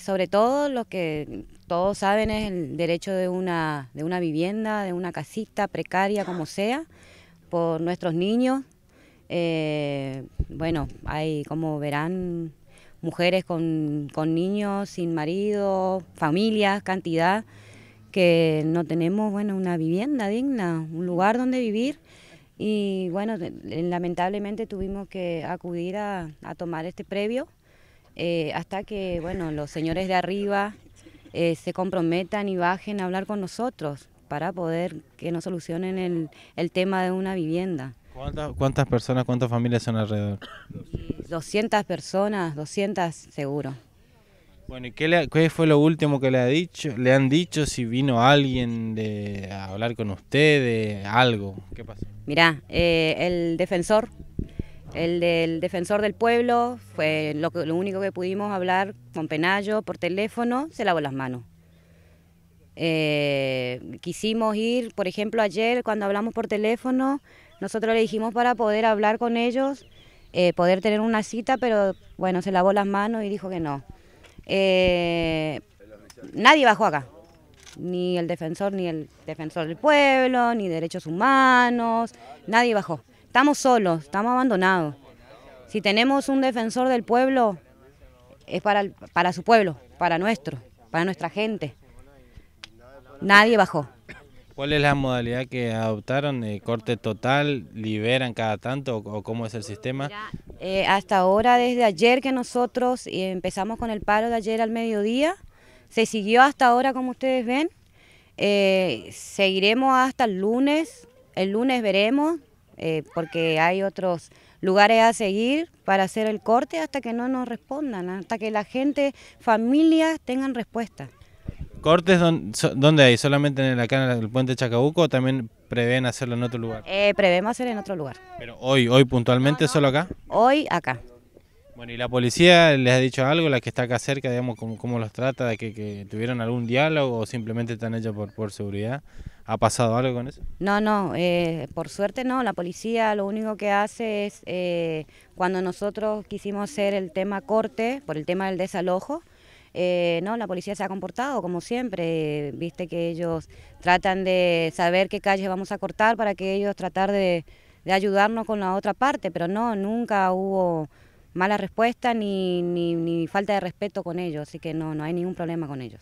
Sobre todo lo que todos saben es el derecho de una, de una vivienda, de una casita precaria como sea, por nuestros niños. Eh, bueno, hay como verán mujeres con, niños, sin marido, familias, cantidad, que no tenemos bueno, una vivienda digna, un lugar donde vivir. Y bueno, lamentablemente tuvimos que acudir a tomar este previo. Eh, hasta que bueno, los señores de arriba eh, se comprometan y bajen a hablar con nosotros para poder que nos solucionen el, el tema de una vivienda. ¿Cuántas, ¿Cuántas personas, cuántas familias son alrededor? 200 personas, 200 seguro. Bueno, ¿y qué, fue lo último que le, ha dicho, le han dicho? Si vino alguien de, a hablar con usted, de algo, ¿qué pasó? Mirá, eh, el defensor el del defensor del pueblo fue lo, único que pudimos hablar con Penayo por teléfono, se lavó las manos. Eh, quisimos ir, por ejemplo, ayer cuando hablamos por teléfono, nosotros le dijimos para poder hablar con ellos, eh, poder tener una cita, pero bueno, se lavó las manos y dijo que no. Eh, nadie bajó acá, ni el defensor, ni el defensor del pueblo, ni derechos humanos, nadie bajó. Estamos solos, estamos abandonados. Si tenemos un defensor del pueblo, es para, para su pueblo, para nuestro, para nuestra gente. Nadie bajó. ¿Cuál es la modalidad que adoptaron? Eh, ¿Corte total? ¿Liberan cada tanto? ¿O cómo es el sistema? Eh, hasta ahora, desde ayer que nosotros eh, empezamos con el paro de ayer al mediodía, se siguió hasta ahora, como ustedes ven. seguiremos hasta el lunes. El lunes veremos eh, porque hay otros lugares a seguir para hacer el corte hasta que no nos respondan, ¿ah? hasta que la gente, familias tengan respuesta. ¿Cortes dónde hay? ¿Solamente en el, acá en puente Chacabuco o también prevén hacerlo en otro lugar? Eh, prevemos hacerlo en otro lugar. ¿Pero hoy, hoy puntualmente solo acá? Hoy acá. Bueno, ¿y la policía les ha dicho algo, la que está acá cerca, digamos, cómo, los trata, de que, tuvieron algún diálogo o simplemente están hechos por, por seguridad? ¿Ha pasado algo con eso? No, no, eh, por suerte no, la policía lo único que hace es, eh, cuando nosotros quisimos hacer el tema corte, por el tema del desalojo, eh, no, la policía se ha comportado como siempre, viste que ellos tratan de saber qué calle vamos a cortar para que ellos tratar de, de ayudarnos con la otra parte, pero no, nunca hubo mala respuesta ni, ni, falta de respeto con ellos, así que no, no hay ningún problema con ellos.